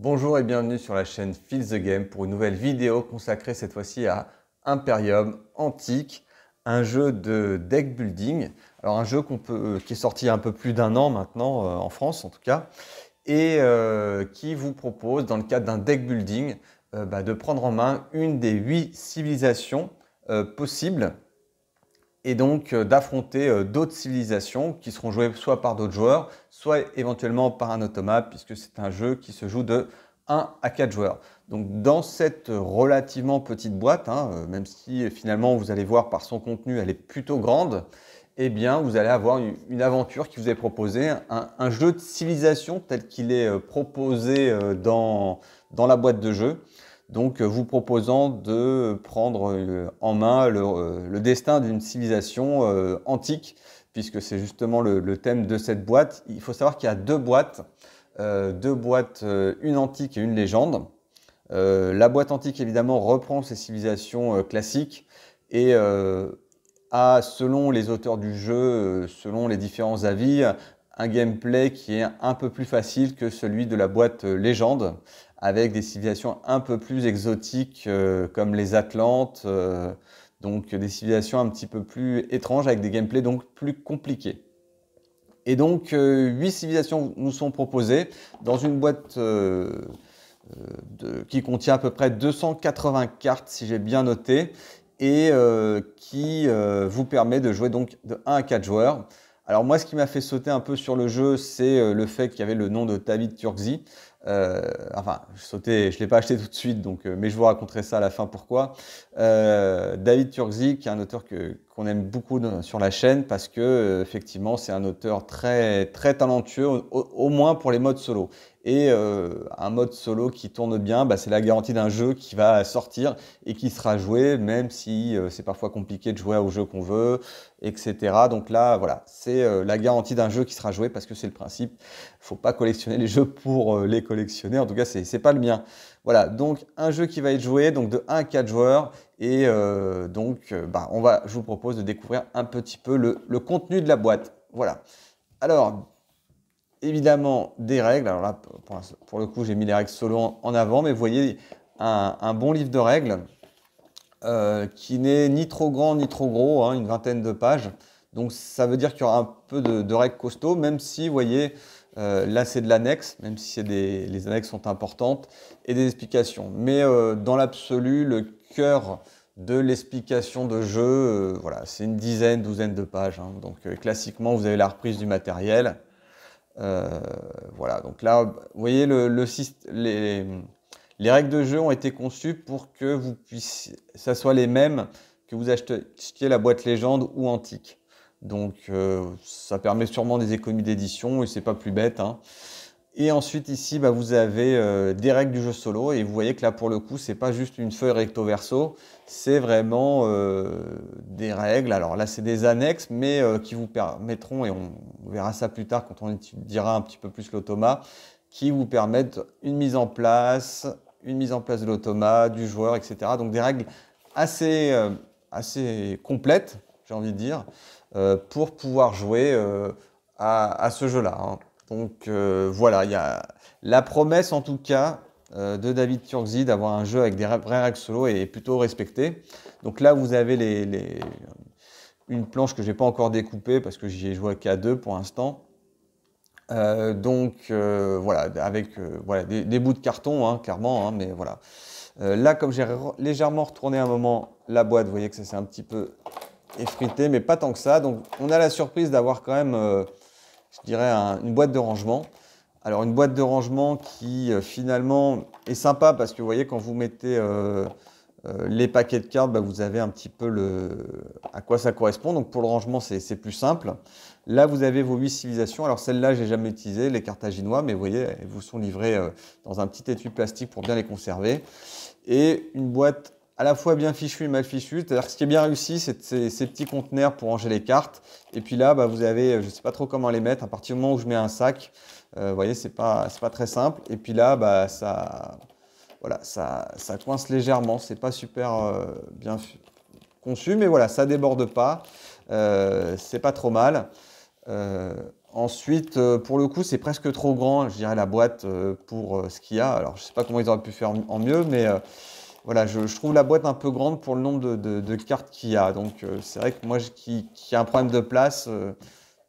Bonjour et bienvenue sur la chaîne Feel the Game pour une nouvelle vidéo consacrée cette fois-ci à Imperium Antique, un jeu de deck building. Alors un jeu euh, qui est sorti il y a un peu plus d'un an maintenant, euh, en France en tout cas, et euh, qui vous propose dans le cadre d'un deck building bah, de prendre en main une des huit civilisations possibles et donc euh, d'affronter euh, d'autres civilisations qui seront jouées soit par d'autres joueurs, soit éventuellement par un automate, puisque c'est un jeu qui se joue de 1 à 4 joueurs. Donc dans cette relativement petite boîte, hein, euh, même si finalement vous allez voir par son contenu elle est plutôt grande, eh bien vous allez avoir une aventure qui vous est proposée, un, jeu de civilisation tel qu'il est proposé dans la boîte de jeu donc euh, vous proposant de prendre en main euh, le, destin d'une civilisation euh, antique, puisque c'est justement le, le, thème de cette boîte. Il faut savoir qu'il y a deux boîtes, deux boîtes, une antique et une légende. la boîte antique, évidemment, reprend ces civilisations classiques et a, selon les auteurs du jeu, selon les différents avis, un gameplay qui est un peu plus facile que celui de la boîte légende, avec des civilisations un peu plus exotiques euh, comme les Atlantes, euh, donc des civilisations un petit peu plus étranges avec des gameplays donc plus compliqués. Et donc euh, huit 8 civilisations nous sont proposées dans une boîte qui contient à peu près 280 cartes si j'ai bien noté et qui vous permet de jouer donc de 1 à 4 joueurs. Alors moi, ce qui m'a fait sauter un peu sur le jeu, c'est le fait qu'il y avait le nom de David Turkzi. Euh, enfin, je ne l'ai pas acheté tout de suite, euh, mais je vous raconterai ça à la fin pourquoi. Euh, David Turzi, qui est un auteur qu'on aime beaucoup sur la chaîne parce que effectivement, c'est un auteur très très talentueux, au, moins pour les modes solo. Euh, un mode solo qui tourne bien, bah, c'est la garantie d'un jeu qui va sortir et qui sera joué, même si euh, c'est parfois compliqué de jouer au jeu qu'on veut, etc. Donc là, voilà, c'est euh, la garantie d'un jeu qui sera joué parce que c'est le principe. Il faut pas collectionner les jeux pour les collectionner. En tout cas, c'est pas le mien. Voilà, donc un jeu qui va être joué donc de 1 à 4 joueurs. Et donc, bah, on va, je vous propose de découvrir un petit peu le, le contenu de la boîte. Voilà. Alors, évidemment des règles. Alors là, pour, le coup, j'ai mis les règles solo en, avant, mais vous voyez un, bon livre de règles euh, qui n'est ni trop grand ni trop gros, hein, une vingtaine de pages. Donc ça veut dire qu'il y aura un peu de, règles costauds, même si, vous voyez, euh, là c'est de l'annexe, même si les annexes sont importantes, et des explications. Mais euh, dans l'absolu, le cœur de l'explication de jeu, voilà, c'est une dizaine, douzaine de pages. Hein. Donc classiquement, vous avez la reprise du matériel, euh, voilà, donc là, vous voyez, le, les, règles de jeu ont été conçues pour que vous puissiez, ça soit les mêmes que vous achetiez la boîte légende ou antique. Donc euh, ça permet sûrement des économies d'édition et c'est pas plus bête. Hein. Et ensuite ici, bah, vous avez euh, des règles du jeu solo et vous voyez que là pour le coup, c'est pas juste une feuille recto verso, c'est vraiment euh, des règles. Alors là, c'est des annexes, mais euh, qui vous permettront, et on verra ça plus tard quand on étudiera un petit peu plus l'automa, qui vous permettent une mise en place, une mise en place de l'automa, du joueur, etc. Donc des règles assez, assez complètes, j'ai envie de dire, pour pouvoir jouer à, ce jeu-là. Hein. Donc euh, voilà, il y a la promesse en tout cas euh, de David Turzi d'avoir un jeu avec des vrais règles solo et plutôt respecté. Donc là, vous avez les, euh, une planche que n'ai pas encore découpée parce que j'y ai joué qu'à deux pour l'instant. donc voilà, avec des, bouts de carton, hein, clairement, hein, mais voilà. là, comme j'ai légèrement retourné un moment la boîte, vous voyez que ça s'est un petit peu effrité, mais pas tant que ça. Donc on a la surprise d'avoir quand même je dirais, une boîte de rangement. Alors une boîte de rangement qui euh, finalement est sympa parce que vous voyez quand vous mettez euh, euh, les paquets de cartes, bah, vous avez un petit peu le... à quoi ça correspond. Donc pour le rangement c'est plus simple. Là vous avez vos huit civilisations. Alors celle-là j'ai jamais utilisé, les carthaginois, mais vous voyez elles vous sont livrées dans un petit étui plastique pour bien les conserver. Et une boîte à la fois bien fichu et mal fichu. cest ce qui est bien réussi, c'est ces, petits conteneurs pour ranger les cartes. Et puis là, bah, vous avez, euh, je ne sais pas trop comment les mettre. À partir du moment où je mets un sac, euh, vous voyez, ce n'est pas, pas très simple. Et puis là, bah, ça, voilà, ça, coince légèrement. Ce n'est pas super euh, bien conçu, mais voilà, ça déborde pas. Euh, c'est pas trop mal. Ensuite, pour le coup, c'est presque trop grand, je dirais, la boîte pour ce qu'il y a. Alors, je ne sais pas comment ils auraient pu faire en mieux, mais voilà, je, trouve la boîte un peu grande pour le nombre de, cartes qu'il y a. Donc euh, c'est vrai que moi, qui, ai a un problème de place, euh,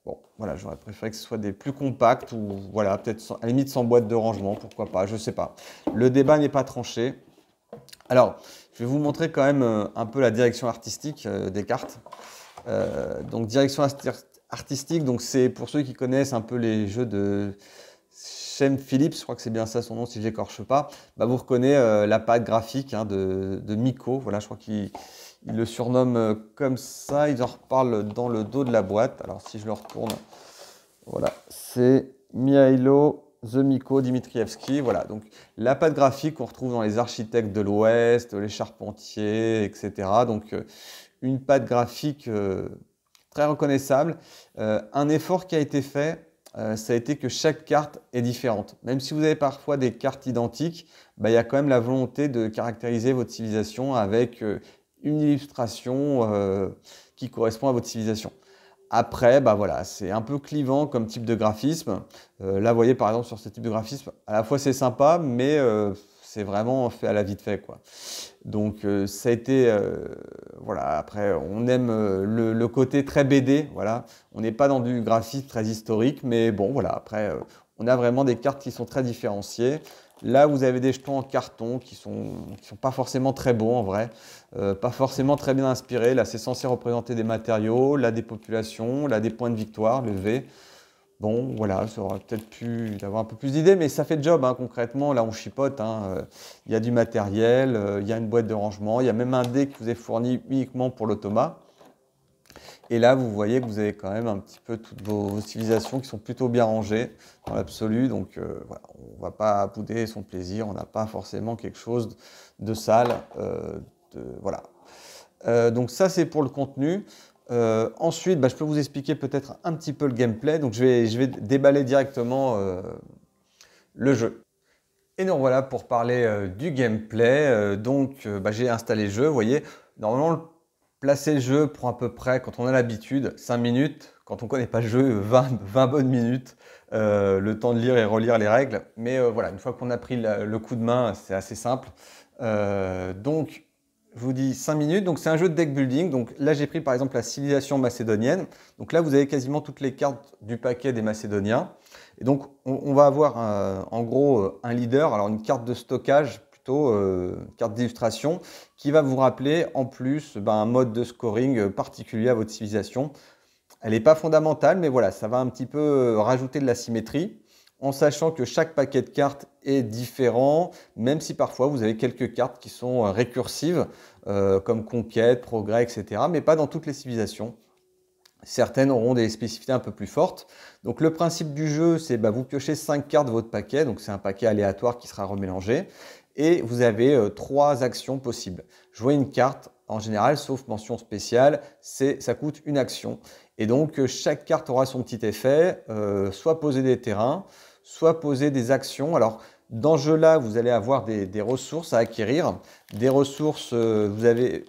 bon, voilà, j'aurais préféré que ce soit des plus compacts ou voilà, peut-être à la limite sans boîte de rangement, pourquoi pas, je sais pas. Le débat n'est pas tranché. Alors, je vais vous montrer quand même euh, un peu la direction artistique des cartes. donc direction artistique, donc c'est pour ceux qui connaissent un peu les jeux de Philips, je crois que c'est bien ça son nom si j'écorche pas, bah vous reconnaissez euh, la patte graphique hein, de, de, Miko. Voilà, je crois qu'il le surnomme euh, comme ça. Il en reparlent dans le dos de la boîte. Alors si je le retourne, voilà, c'est Mihailo The Miko Dimitrievski. Voilà, donc la patte graphique qu'on retrouve dans les architectes de l'Ouest, les charpentiers, etc. Donc euh, une patte graphique très reconnaissable. un effort qui a été fait euh, ça a été que chaque carte est différente. Même si vous avez parfois des cartes identiques, bah, il y a quand même la volonté de caractériser votre civilisation avec euh, une illustration euh, qui correspond à votre civilisation. Après, bah voilà, c'est un peu clivant comme type de graphisme. là, vous voyez par exemple sur ce type de graphisme, à la fois c'est sympa, mais c'est vraiment fait à la vite fait. Quoi. Donc euh, ça a été, euh, voilà, après on aime euh, le, côté très BD, voilà. On n'est pas dans du graphisme très historique, mais bon, voilà, après on a vraiment des cartes qui sont très différenciées. Là, vous avez des jetons en carton qui sont, sont pas forcément très beaux, en vrai, pas forcément très bien inspirés. Là, c'est censé représenter des matériaux, là des populations, là des points de victoire, le V. Bon, voilà, ça aurait peut-être pu d'avoir un peu plus d'idées, mais ça fait job hein, concrètement. Là, on chipote. Hein, euh, il y a du matériel, euh, il y a une boîte de rangement, il y a même un dé que vous est fourni uniquement pour l'automat. Et là, vous voyez que vous avez quand même un petit peu toutes vos, civilisations qui sont plutôt bien rangées dans l'absolu. Donc, euh, voilà, on ne va pas bouder son plaisir. On n'a pas forcément quelque chose de sale. voilà. donc, ça, c'est pour le contenu. Euh, ensuite, bah, je peux vous expliquer peut-être un petit peu le gameplay. Donc, je vais, déballer directement euh, le jeu. Et donc voilà pour parler euh, du gameplay. donc, bah, j'ai installé le jeu. Vous voyez, normalement, placer le jeu pour à peu près, quand on a l'habitude, 5 minutes. Quand on ne connaît pas le jeu, 20, bonnes minutes. le temps de lire et relire les règles. Mais voilà, une fois qu'on a pris le coup de main, c'est assez simple. donc, je vous dis 5 minutes. Donc c'est un jeu de deck building. Donc là j'ai pris par exemple la civilisation macédonienne. Donc là vous avez quasiment toutes les cartes du paquet des Macédoniens. Et donc on, va avoir euh, en gros euh, un leader, alors une carte de stockage plutôt, euh, carte d'illustration, qui va vous rappeler en plus ben, un mode de scoring particulier à votre civilisation. Elle n'est pas fondamentale, mais voilà, ça va un petit peu rajouter de la symétrie en sachant que chaque paquet de cartes est différent, même si parfois vous avez quelques cartes qui sont euh, récursives, euh, comme conquête, progrès, etc., mais pas dans toutes les civilisations. Certaines auront des spécificités un peu plus fortes. Donc le principe du jeu, c'est que bah, vous piochez 5 cartes de votre paquet, donc c'est un paquet aléatoire qui sera remélangé, et vous avez euh, trois actions possibles. Jouer une carte, en général, sauf mention spéciale, c'est ça coûte une action. Et donc chaque carte aura son petit effet, soit poser des terrains, soit poser des actions. Alors, dans ce jeu-là, vous allez avoir des, ressources à acquérir. Des ressources, euh, vous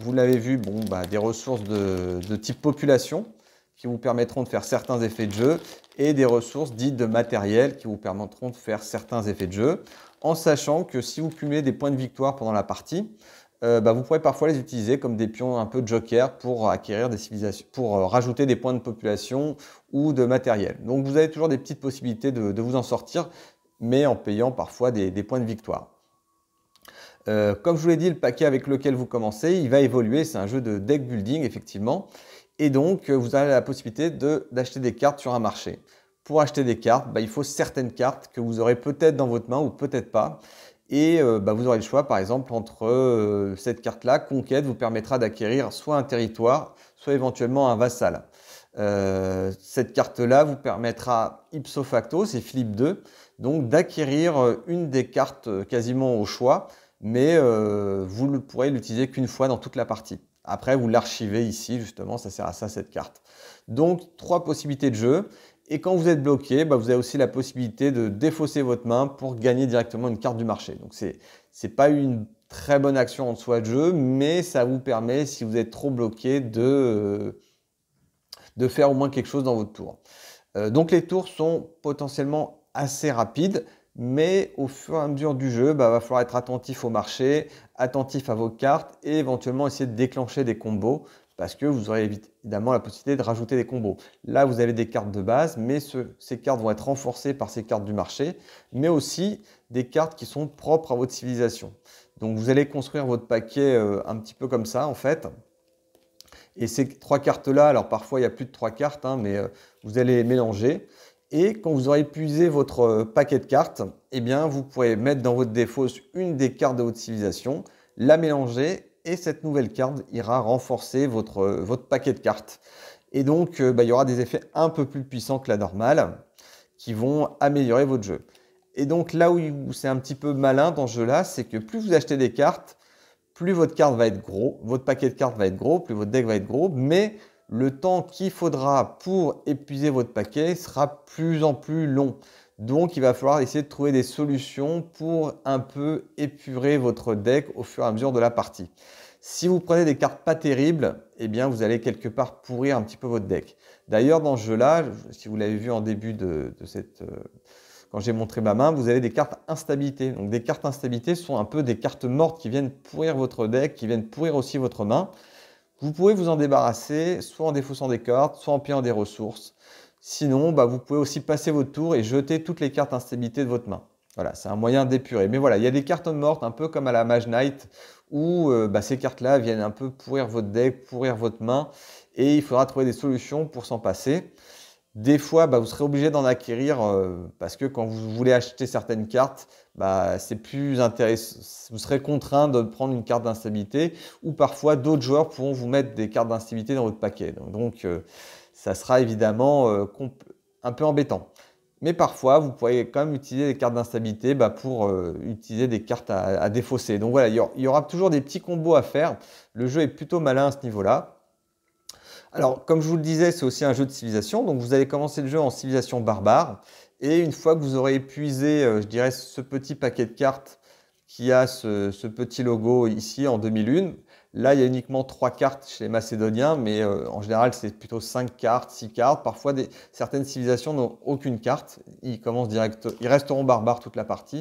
vous l'avez vu, bon, bah, des ressources de, de, type population qui vous permettront de faire certains effets de jeu et des ressources dites de matériel qui vous permettront de faire certains effets de jeu. En sachant que si vous cumulez des points de victoire pendant la partie, euh, bah, vous pourrez parfois les utiliser comme des pions un peu joker pour acquérir des civilisations, pour euh, rajouter des points de population ou de matériel. Donc vous avez toujours des petites possibilités de, vous en sortir, mais en payant parfois des, points de victoire. Euh, comme je vous l'ai dit, le paquet avec lequel vous commencez, il va évoluer. C'est un jeu de deck building, effectivement. Et donc, vous avez la possibilité d'acheter des cartes sur un marché. Pour acheter des cartes, bah, il faut certaines cartes que vous aurez peut-être dans votre main ou peut-être pas. Et euh, bah, vous aurez le choix, par exemple, entre euh, cette carte-là, Conquête, vous permettra d'acquérir soit un territoire, soit éventuellement un vassal. Euh, cette carte-là vous permettra, ipso facto, c'est Philippe II, donc d'acquérir une des cartes quasiment au choix, mais vous ne pourrez l'utiliser qu'une fois dans toute la partie. Après, vous l'archivez ici, justement, ça sert à ça cette carte. Donc, trois possibilités de jeu. Et quand vous êtes bloqué, bah, vous avez aussi la possibilité de défausser votre main pour gagner directement une carte du marché. Donc ce n'est pas une très bonne action en soi de jeu, mais ça vous permet, si vous êtes trop bloqué, de, faire au moins quelque chose dans votre tour. Euh, donc les tours sont potentiellement assez rapides, mais au fur et à mesure du jeu, il bah, va falloir être attentif au marché, attentif à vos cartes et éventuellement essayer de déclencher des combos parce que vous aurez évidemment la possibilité de rajouter des combos. Là, vous avez des cartes de base, mais ces cartes vont être renforcées par ces cartes du marché, mais aussi des cartes qui sont propres à votre civilisation. Donc vous allez construire votre paquet euh, un petit peu comme ça, en fait. Et ces trois cartes-là, alors parfois il y a plus de trois cartes, hein, mais euh, vous allez les mélanger. Et quand vous aurez épuisé votre euh, paquet de cartes, eh bien, vous pourrez mettre dans votre défausse une des cartes de votre civilisation, la mélanger et cette nouvelle carte ira renforcer votre, votre paquet de cartes. Et donc, euh, bah, il y aura des effets un peu plus puissants que la normale qui vont améliorer votre jeu. Et donc là où c'est un petit peu malin dans ce jeu-là, c'est que plus vous achetez des cartes, plus votre carte va être gros, votre paquet de cartes va être gros, plus votre deck va être gros, mais le temps qu'il faudra pour épuiser votre paquet sera plus en plus long. Donc il va falloir essayer de trouver des solutions pour un peu épurer votre deck au fur et à mesure de la partie. Si vous prenez des cartes pas terribles, eh bien vous allez quelque part pourrir un petit peu votre deck. D'ailleurs dans ce jeu-là, si vous l'avez vu en début de, cette... Euh, quand j'ai montré ma main, vous avez des cartes instabilité. Donc des cartes instabilité sont un peu des cartes mortes qui viennent pourrir votre deck, qui viennent pourrir aussi votre main. Vous pouvez vous en débarrasser, soit en défaussant des cartes, soit en payant des ressources, Sinon, bah, vous pouvez aussi passer votre tour et jeter toutes les cartes instabilité de votre main. Voilà, c'est un moyen d'épurer. Mais voilà, il y a des cartes mortes, un peu comme à la Mage Knight, où euh, bah, ces cartes-là viennent un peu pourrir votre deck, pourrir votre main, et il faudra trouver des solutions pour s'en passer. Des fois, bah, vous serez obligé d'en acquérir euh, parce que quand vous voulez acheter certaines cartes, c'est plus intéressant. Vous serez contraint de prendre une carte d'instabilité ou parfois d'autres joueurs pourront vous mettre des cartes d'instabilité dans votre paquet. Donc, euh, ça sera évidemment euh, un peu embêtant. Mais parfois, vous pourrez quand même utiliser des cartes d'instabilité bah, pour euh, utiliser des cartes à, défausser. Donc voilà, il y, aura, toujours des petits combos à faire. Le jeu est plutôt malin à ce niveau-là. Alors, comme je vous le disais, c'est aussi un jeu de civilisation. Donc vous allez commencer le jeu en civilisation barbare. Et une fois que vous aurez épuisé, euh, je dirais, ce petit paquet de cartes qui a ce, ce petit logo ici en 2001, Là, il y a uniquement trois cartes chez les Macédoniens, mais euh, en général, c'est plutôt cinq cartes, six cartes. Parfois, certaines civilisations n'ont aucune carte. Ils commencent direct, ils resteront barbares toute la partie.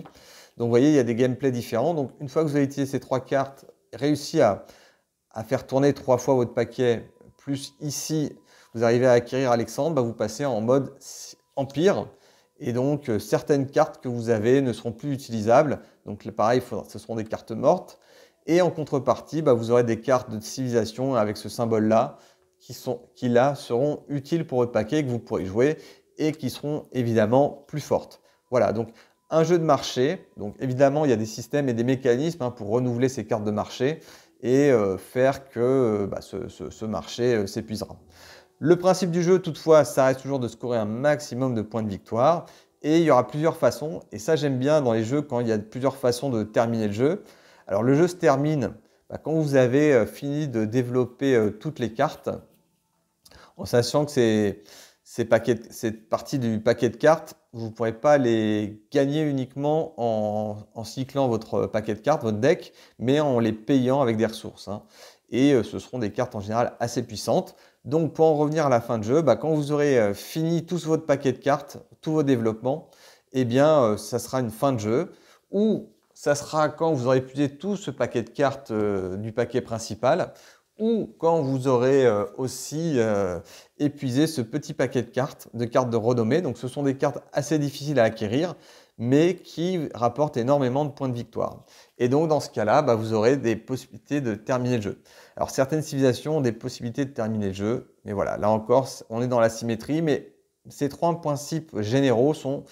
Donc, vous voyez, il y a des gameplays différents. Donc, une fois que vous avez utilisé ces trois cartes, réussi à, faire tourner trois fois votre paquet, plus ici, vous arrivez à acquérir Alexandre, bah, vous passez en mode empire. Et donc, euh, certaines cartes que vous avez ne seront plus utilisables. Donc, pareil, ce seront des cartes mortes. Et en contrepartie, bah, vous aurez des cartes de civilisation avec ce symbole-là qui, qui là seront utiles pour votre paquet que vous pourrez jouer et qui seront évidemment plus fortes. Voilà, donc un jeu de marché. Donc évidemment, il y a des systèmes et des mécanismes hein, pour renouveler ces cartes de marché et euh, faire que euh, bah, ce, marché euh, s'épuisera. Le principe du jeu, toutefois, ça reste toujours de scorer un maximum de points de victoire. Et il y aura plusieurs façons, et ça j'aime bien dans les jeux quand il y a plusieurs façons de terminer le jeu. Alors le jeu se termine bah, quand vous avez euh, fini de développer euh, toutes les cartes, en sachant que cette partie du paquet de cartes, vous ne pourrez pas les gagner uniquement en, cyclant votre euh, paquet de cartes, votre deck, mais en les payant avec des ressources. Hein. Et ce seront des cartes en général assez puissantes. Donc pour en revenir à la fin de jeu, bah, quand vous aurez fini tout votre paquet de cartes, tous vos développements, eh bien ça sera une fin de jeu où ça sera quand vous aurez épuisé tout ce paquet de cartes euh, du paquet principal ou quand vous aurez euh, aussi euh, épuisé ce petit paquet de cartes, de cartes de renommée. Donc ce sont des cartes assez difficiles à acquérir, mais qui rapportent énormément de points de victoire. Et donc dans ce cas-là, bah, vous aurez des possibilités de terminer le jeu. Alors certaines civilisations ont des possibilités de terminer le jeu, mais voilà, là encore, on est dans la symétrie, mais ces trois principes généraux sont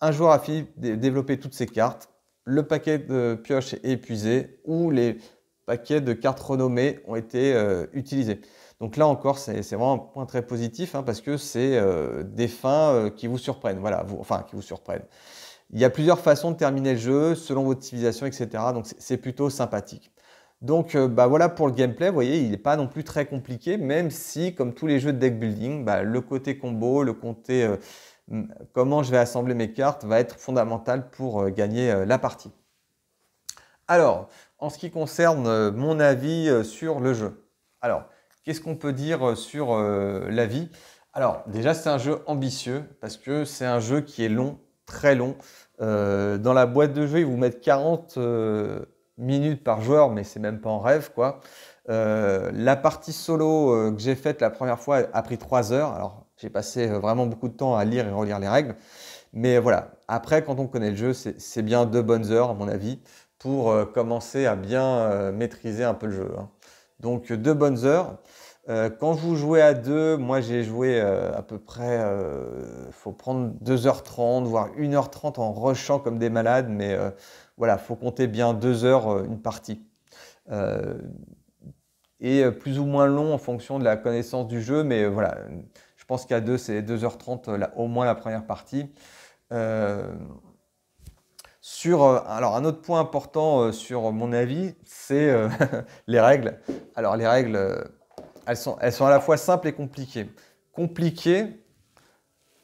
un joueur a fini de développer toutes ses cartes, le paquet de pioches est épuisé ou les paquets de cartes renommées ont été euh, utilisés. Donc là encore, c'est vraiment un point très positif hein, parce que c'est euh, des fins euh, qui vous surprennent. Voilà, enfin, qui vous surprennent. Il y a plusieurs façons de terminer le jeu selon votre civilisation, etc. Donc c'est plutôt sympathique. Donc bah voilà pour le gameplay, vous voyez, il n'est pas non plus très compliqué, même si, comme tous les jeux de deck building, bah, le côté combo, le côté comment je vais assembler mes cartes va être fondamental pour euh, gagner euh, la partie. Alors, en ce qui concerne euh, mon avis sur le jeu. Alors, qu'est-ce qu'on peut dire sur l'avis Alors, déjà, c'est un jeu ambitieux parce que c'est un jeu qui est long, très long. dans la boîte de jeu, ils vous mettent 40 minutes par joueur, mais c'est même pas en rêve, quoi. la partie solo que j'ai faite la première fois a pris 3 heures. Alors, j'ai passé euh, vraiment beaucoup de temps à lire et relire les règles. Mais voilà, après, quand on connaît le jeu, c'est bien deux bonnes heures, à mon avis, pour euh, commencer à bien euh, maîtriser un peu le jeu. Hein. Donc, deux bonnes heures. quand vous jouez à deux, moi j'ai joué à peu près, faut prendre 2h30, voire 1h30 en rushant comme des malades, mais voilà, faut compter bien deux heures une partie. et plus ou moins long en fonction de la connaissance du jeu, mais voilà, pense qu'à 2, c'est 2h30 euh, là, au moins la première partie. Euh, sur, euh, alors un autre point important sur mon avis, c'est les règles. Alors les règles, elles sont, elles sont à la fois simples et compliquées. Compliquées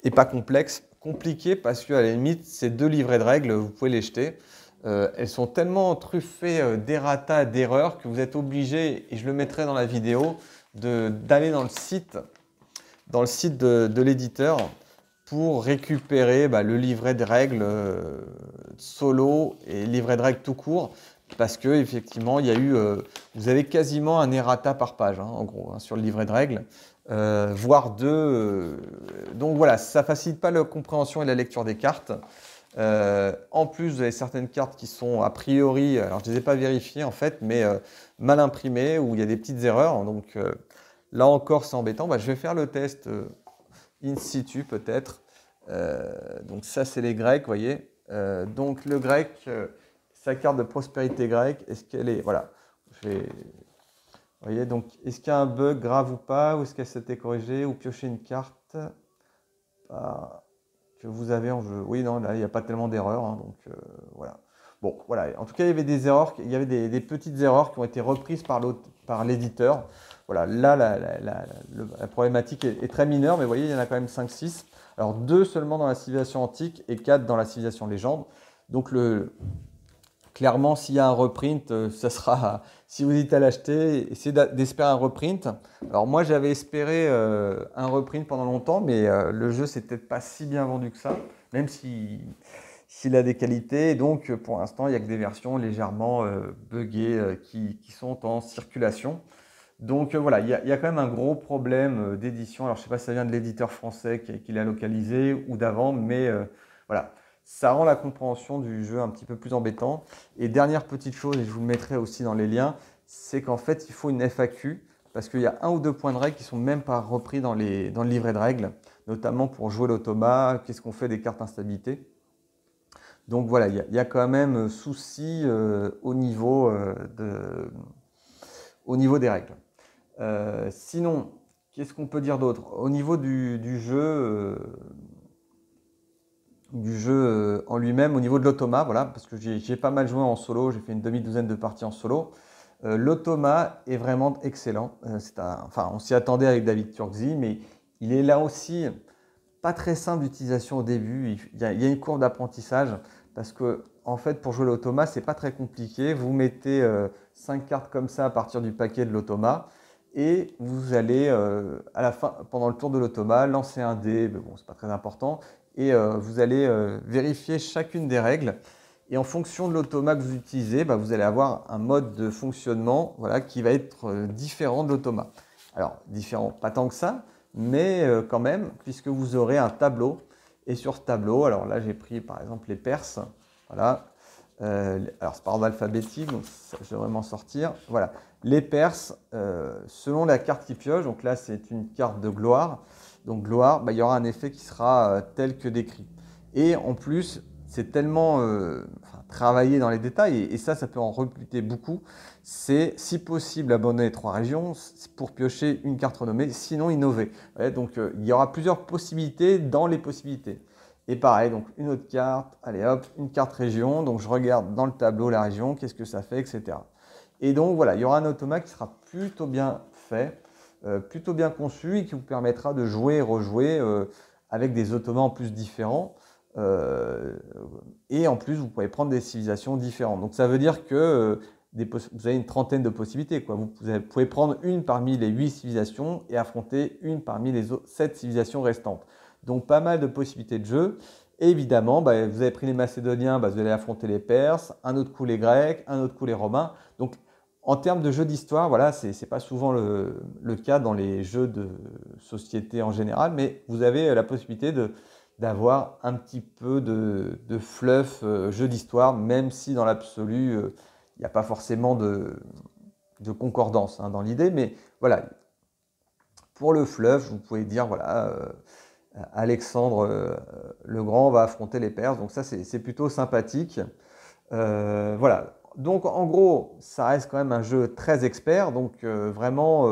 et pas complexes. Compliquées parce que à la limite, ces deux livrets de règles, vous pouvez les jeter. elles sont tellement truffées euh, d'errata, d'erreurs que vous êtes obligé, et je le mettrai dans la vidéo, d'aller dans le site dans le site de, l'éditeur pour récupérer bah, le livret de règles euh, solo et livret de règles tout court. Parce que effectivement, il y a eu, euh, vous avez quasiment un errata par page, hein, en gros, hein, sur le livret de règles, euh, voire deux. donc voilà, ça facilite pas la compréhension et la lecture des cartes. en plus, vous avez certaines cartes qui sont a priori, alors je ne les ai pas vérifiées en fait, mais mal imprimées, où il y a des petites erreurs. Donc Là encore, c'est embêtant. Bah, je vais faire le test euh, in situ peut-être. Euh, donc ça, c'est les Grecs, vous voyez. Euh, donc le grec, sa carte de prospérité grecque, est-ce qu'elle est... Voilà. Je Vous voyez, donc est-ce qu'il y a un bug grave ou pas Ou est-ce qu'elle s'était corrigée Ou piocher une carte que vous avez en jeu Oui, non, là, il n'y a pas tellement d'erreurs. Hein, donc voilà. Bon, voilà. En tout cas, il y avait des erreurs, il y avait des, des petites erreurs qui ont été reprises par l'éditeur. Voilà, là, la, problématique est, très mineure, mais vous voyez, il y en a quand même 5-6. Alors, 2 seulement dans la civilisation antique et 4 dans la civilisation légende. Donc, le, clairement, s'il y a un reprint, euh, ça sera, si vous êtes à l'acheter, essayez d'espérer un reprint. Alors, moi, j'avais espéré euh, un reprint pendant longtemps, mais euh, le jeu, c'est peut pas si bien vendu que ça, même s'il a des qualités. Donc pour l'instant, il n'y a que des versions légèrement buggées qui, sont en circulation. Donc euh, voilà, il y, a quand même un gros problème euh, d'édition. Alors je ne sais pas si ça vient de l'éditeur français qui, l'a localisé ou d'avant, mais euh, voilà, ça rend la compréhension du jeu un petit peu plus embêtant. Et dernière petite chose, et je vous le mettrai aussi dans les liens, c'est qu'en fait il faut une FAQ parce qu'il y a un ou deux points de règles qui sont même pas repris dans, le livret de règles, notamment pour jouer l'automa, qu'est-ce qu'on fait des cartes instabilité. Donc voilà, il y, a quand même souci au niveau des règles. Euh, sinon, qu'est-ce qu'on peut dire d'autre Au niveau du, jeu, du jeu euh, euh, en lui-même, au niveau de l'automa, voilà, parce que j'ai pas mal joué en solo, j'ai fait une demi-douzaine de parties en solo. l'automa est vraiment excellent. enfin, on s'y attendait avec David Turkzi, mais il est là aussi pas très simple d'utilisation au début. Il y, a, une courbe d'apprentissage parce que en fait, pour jouer l'automa, c'est pas très compliqué. Vous mettez 5 cartes comme ça à partir du paquet de l'automa et vous allez euh, à la fin, pendant le tour de l'automa, lancer un dé, mais bon, c'est pas très important, et euh, vous allez euh, vérifier chacune des règles. Et en fonction de l'automa que vous utilisez, bah, vous allez avoir un mode de fonctionnement voilà, qui va être différent de l'automa. Alors, différent, pas tant que ça, mais quand même, puisque vous aurez un tableau. Et sur tableau, alors là, j'ai pris par exemple les Perses. Voilà, euh, alors, c'est par ordre alphabétique, donc je vais m'en sortir. Voilà. Les Perses, euh, selon la carte qui pioche, donc là, c'est une carte de gloire. Donc, gloire, bah, il y aura un effet qui sera euh, tel que décrit. Et en plus, c'est tellement travaillé dans les détails, et, ça, ça peut en recruter beaucoup. C'est, si possible, abonner trois régions pour piocher une carte renommée, sinon innover. donc, il y aura plusieurs possibilités dans les possibilités. Et pareil, donc une autre carte, allez hop, une carte région. Donc je regarde dans le tableau la région, qu'est-ce que ça fait, etc. Et donc voilà, il y aura un automat qui sera plutôt bien fait, euh, plutôt bien conçu et qui vous permettra de jouer et rejouer euh, avec des automats en plus différents. Euh, et en plus, vous pouvez prendre des civilisations différentes. Donc ça veut dire que vous avez une trentaine de possibilités. Vous, vous, pouvez prendre une parmi les huit civilisations et affronter une parmi les sept civilisations restantes. Donc pas mal de possibilités de jeu. évidemment, bah, vous avez pris les Macédoniens, bah, vous allez affronter les Perses, un autre coup les Grecs, un autre coup les Romains. Donc en termes de jeu d'histoire, voilà, ce n'est pas souvent le, cas dans les jeux de société en général, mais vous avez euh, la possibilité d'avoir un petit peu de, de fluff euh, jeu d'histoire, même si dans l'absolu, euh, il n'y a pas forcément de, concordance hein, dans l'idée. Mais voilà, pour le fluff, vous pouvez dire, voilà, Alexandre euh, le Grand va affronter les Perses. Donc ça, c'est plutôt sympathique. Euh, voilà. Donc en gros, ça reste quand même un jeu très expert. Donc euh, vraiment,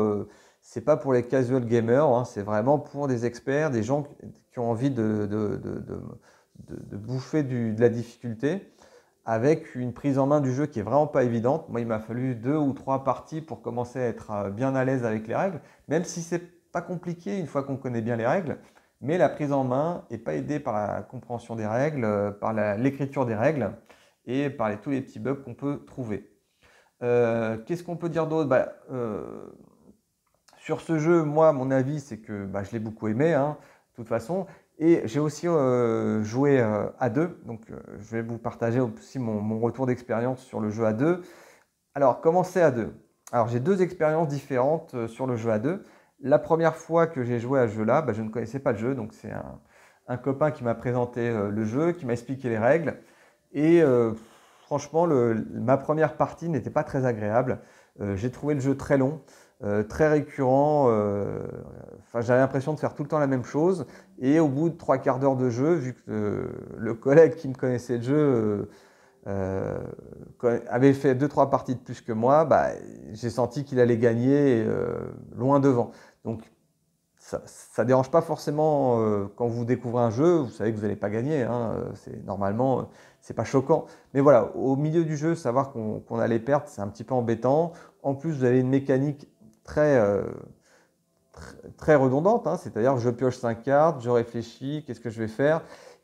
c'est pas pour les casual gamers. Hein. c'est vraiment pour des experts, des gens qui ont envie de, bouffer de la difficulté avec une prise en main du jeu qui est vraiment pas évidente. Moi, il m'a fallu deux ou trois parties pour commencer à être bien à l'aise avec les règles, même si c'est pas compliqué une fois qu'on connaît bien les règles mais la prise en main n'est pas aidée par la compréhension des règles, euh, par l'écriture des règles et par tous les petits bugs qu'on peut trouver. Euh, qu'est-ce qu'on peut dire d'autre bah, euh, Sur ce jeu, moi, mon avis, c'est que bah, je l'ai beaucoup aimé, hein, de toute façon. Et j'ai aussi joué à deux, donc je vais vous partager aussi mon, retour d'expérience sur le jeu à deux. Alors, comment c'est à deux Alors, j'ai deux expériences différentes sur le jeu à deux. La première fois que j'ai joué à ce jeu-là, bah, je ne connaissais pas le jeu, donc c'est un, copain qui m'a présenté euh, le jeu, qui m'a expliqué les règles. Et euh, franchement, ma première partie n'était pas très agréable. Euh, j'ai trouvé le jeu très long, très récurrent. j'avais l'impression de faire tout le temps la même chose. Et au bout de trois quarts d'heure de jeu, vu que le collègue qui me connaissait le jeu avait fait deux trois parties de plus que moi, bah, j'ai senti qu'il allait gagner loin devant. Donc, ça ne dérange pas forcément euh, quand vous découvrez un jeu, vous savez que vous n'allez pas gagner, hein, euh, c'est normalement, euh, c'est pas choquant. Mais voilà, au milieu du jeu, savoir qu'on allait perdre, c'est un petit peu embêtant. En plus, vous avez une mécanique très, très, redondante, hein, c'est-à-dire je pioche 5 cartes, je réfléchis, qu'est-ce que je vais faire.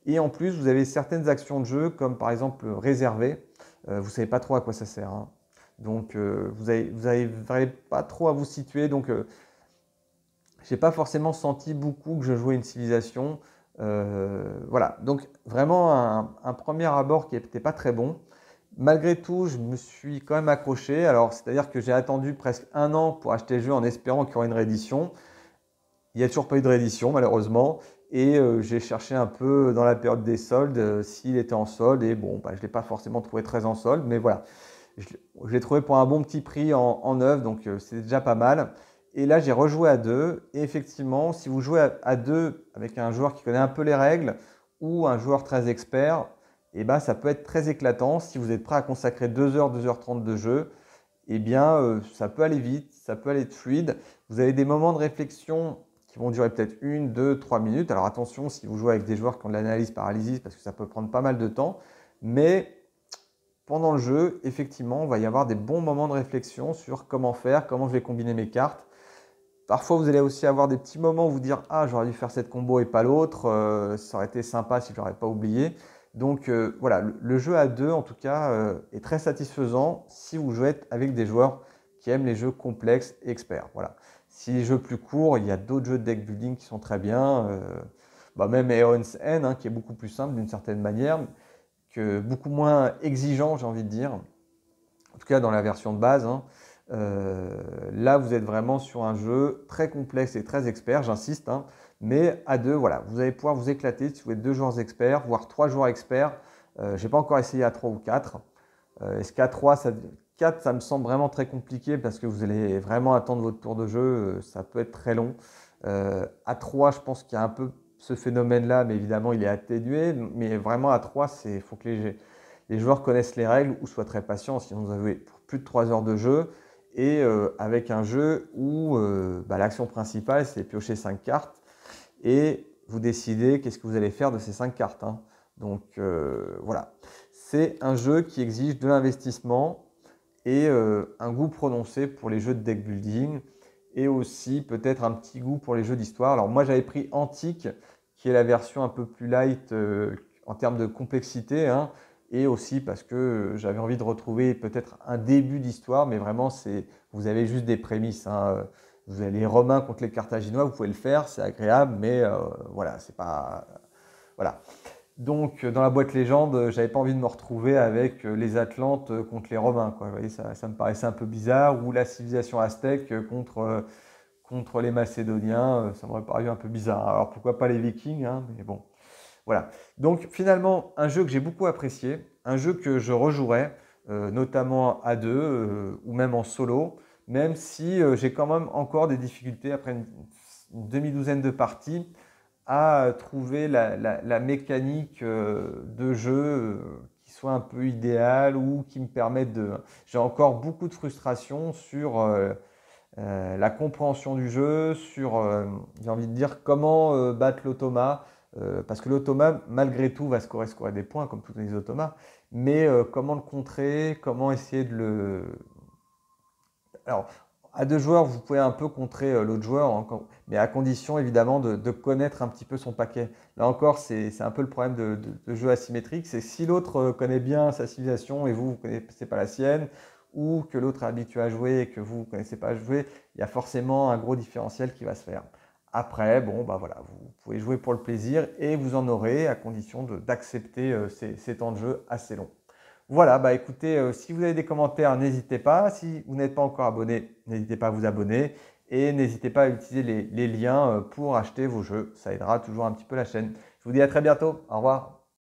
Et en plus, vous avez certaines actions de jeu, comme par exemple réserver, vous ne savez pas trop à quoi ça sert. Hein. Donc, vous n'arrivez pas trop à vous situer. Donc, j'ai pas forcément senti beaucoup que je jouais une civilisation. Euh, voilà, donc vraiment un, premier abord qui n'était pas très bon. Malgré tout, je me suis quand même accroché. Alors, c'est-à-dire que j'ai attendu presque un an pour acheter le jeu en espérant qu'il y aurait une réédition. Il n'y a toujours pas eu de réédition, malheureusement. Et euh, j'ai cherché un peu dans la période des soldes euh, s'il était en solde. Et bon, bah, je ne l'ai pas forcément trouvé très en solde, mais voilà. Je, l'ai trouvé pour un bon petit prix en, en donc c'est déjà pas mal. Et là, j'ai rejoué à deux. Et effectivement, si vous jouez à deux avec un joueur qui connaît un peu les règles ou un joueur très expert, eh ben, ça peut être très éclatant. Si vous êtes prêt à consacrer 2 h 2h30 de jeu, eh bien, euh, ça peut aller vite, ça peut aller fluide. Vous avez des moments de réflexion qui vont durer peut-être une, deux, trois minutes. Alors attention si vous jouez avec des joueurs qui ont de l'analyse paralysis parce que ça peut prendre pas mal de temps. Mais pendant le jeu, effectivement, il va y avoir des bons moments de réflexion sur comment faire, comment je vais combiner mes cartes. Parfois, vous allez aussi avoir des petits moments où vous dire Ah, j'aurais dû faire cette combo et pas l'autre. Euh, ça aurait été sympa si je n'aurais pas oublié. Donc euh, voilà, le, jeu à deux, en tout cas, euh, est très satisfaisant si vous jouez avec des joueurs qui aiment les jeux complexes et experts. Voilà. Si les jeux plus courts, il y a d'autres jeux de deck building qui sont très bien. Bah, même Aeon's N, hein, qui est beaucoup plus simple d'une certaine manière, que beaucoup moins exigeant, j'ai envie de dire. En tout cas, dans la version de base. Hein, euh, là, vous êtes vraiment sur un jeu très complexe et très expert, j'insiste. Hein. mais à deux, voilà, vous allez pouvoir vous éclater si vous êtes deux joueurs experts, voire trois joueurs experts. Euh, j'ai pas encore essayé à trois ou quatre euh, Est-ce qu'à trois, ça, 4, ça me semble vraiment très compliqué parce que vous allez vraiment attendre votre tour de jeu. Ça peut être très long. à trois je pense qu'il y a un peu ce phénomène-là, mais évidemment, il est atténué. Mais vraiment, à trois il faut que les, joueurs connaissent les règles ou soient très patients. Sinon, vous avez plus de 3 heures de jeu et euh, avec un jeu où euh, bah, l'action principale, c'est piocher 5 cartes et vous décidez qu'est-ce que vous allez faire de ces 5 cartes. Hein. Donc euh, voilà, c'est un jeu qui exige de l'investissement et un goût prononcé pour les jeux de deck building et aussi peut-être un petit goût pour les jeux d'histoire. Alors moi j'avais pris Antique, qui est la version un peu plus light en termes de complexité, hein, et aussi parce que j'avais envie de retrouver peut-être un début d'histoire, mais vraiment, c'est vous avez juste des prémices. Hein. Vous avez les Romains contre les Carthaginois, vous pouvez le faire, c'est agréable, mais euh, voilà, c'est pas. Voilà. Donc, dans la boîte légende, j'avais pas envie de me retrouver avec les Atlantes contre les Romains. Quoi. Vous voyez, ça, me paraissait un peu bizarre. Ou la civilisation aztèque contre, contre les Macédoniens, ça m'aurait paru un peu bizarre. Alors, pourquoi pas les Vikings, hein, mais bon. Voilà. Donc finalement, un jeu que j'ai beaucoup apprécié, un jeu que je rejouerai, euh, notamment à deux euh, ou même en solo, même si euh, j'ai quand même encore des difficultés après une, demi-douzaine de parties à trouver la, mécanique de jeu qui soit un peu idéale ou qui me permette de... J'ai encore beaucoup de frustration sur la compréhension du jeu, sur, j'ai envie de dire, comment battre l'automa euh, parce que l'automate malgré tout, va se scorer des points, comme tous les automas. Mais euh, comment le contrer Comment essayer de le. Alors, à deux joueurs, vous pouvez un peu contrer euh, l'autre joueur, hein, mais à condition évidemment de, connaître un petit peu son paquet. Là encore, c'est un peu le problème de, jeu asymétrique c'est si l'autre connaît bien sa civilisation et vous, vous ne connaissez pas la sienne, ou que l'autre est habitué à jouer et que vous ne connaissez pas à jouer, il y a forcément un gros différentiel qui va se faire. Après, bon, bah voilà, vous pouvez jouer pour le plaisir et vous en aurez à condition d'accepter euh, ces, temps de jeu assez longs. Voilà, bah écoutez, euh, si vous avez des commentaires, n'hésitez pas. Si vous n'êtes pas encore abonné, n'hésitez pas à vous abonner et n'hésitez pas à utiliser les liens euh, pour acheter vos jeux. Ça aidera toujours un petit peu la chaîne. Je vous dis à très bientôt. Au revoir.